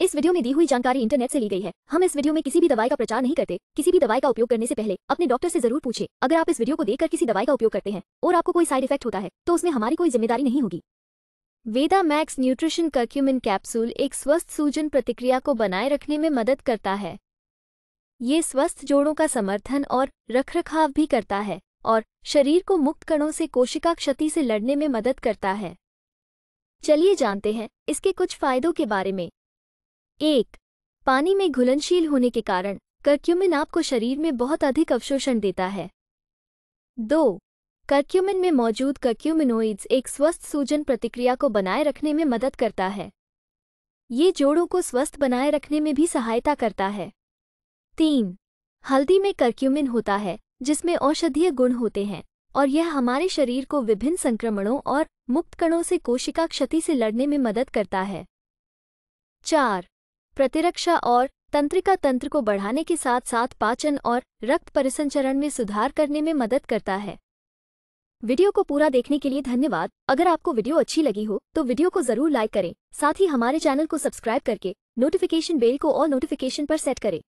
इस वीडियो में दी हुई जानकारी इंटरनेट से ली गई है हम इस वीडियो में किसी भी दवाई का प्रचार नहीं करते किसी भी दवाई का उपयोग करने से पहले अपने डॉक्टर से जरूर पूछे अगर आप इस वीडियो को देखकर किसी दवाई का उपयोग करते हैं और आपको कोई साइड इफेक्ट होता है तो उसमें हमारी कोई जिम्मेदारी नहीं होगी Veda Max Nutrition curcumin capsule एक स्वस्थ सूजन प्रतिक्रिया को बनाए रखने में मदद करता है ये स्वस्थ जोड़ों का समर्थन और रखरखाव भी करता है और शरीर को मुक्त कणों से कोशिका क्षति से लड़ने में मदद करता है चलिए जानते हैं इसके कुछ फायदों के बारे में एक पानी में घुलनशील होने के कारण कर्क्यूमिन आपको शरीर में बहुत अधिक अवशोषण देता है दो कर्क्यूमिन में मौजूद कर्क्यूमिनोइड्स एक स्वस्थ सूजन प्रतिक्रिया को बनाए रखने में मदद करता है ये जोड़ों को स्वस्थ बनाए रखने में भी सहायता करता है तीन हल्दी में कर्क्यूमिन होता है जिसमें औषधीय गुण होते हैं और यह हमारे शरीर को विभिन्न संक्रमणों और मुक्त कणों से कोशिका क्षति से लड़ने में मदद करता है चार प्रतिरक्षा और तंत्रिका तंत्र को बढ़ाने के साथ साथ पाचन और रक्त परिसंचरण में सुधार करने में मदद करता है वीडियो को पूरा देखने के लिए धन्यवाद अगर आपको वीडियो अच्छी लगी हो तो वीडियो को जरूर लाइक करें साथ ही हमारे चैनल को सब्सक्राइब करके नोटिफिकेशन बेल को और नोटिफिकेशन पर सेट करें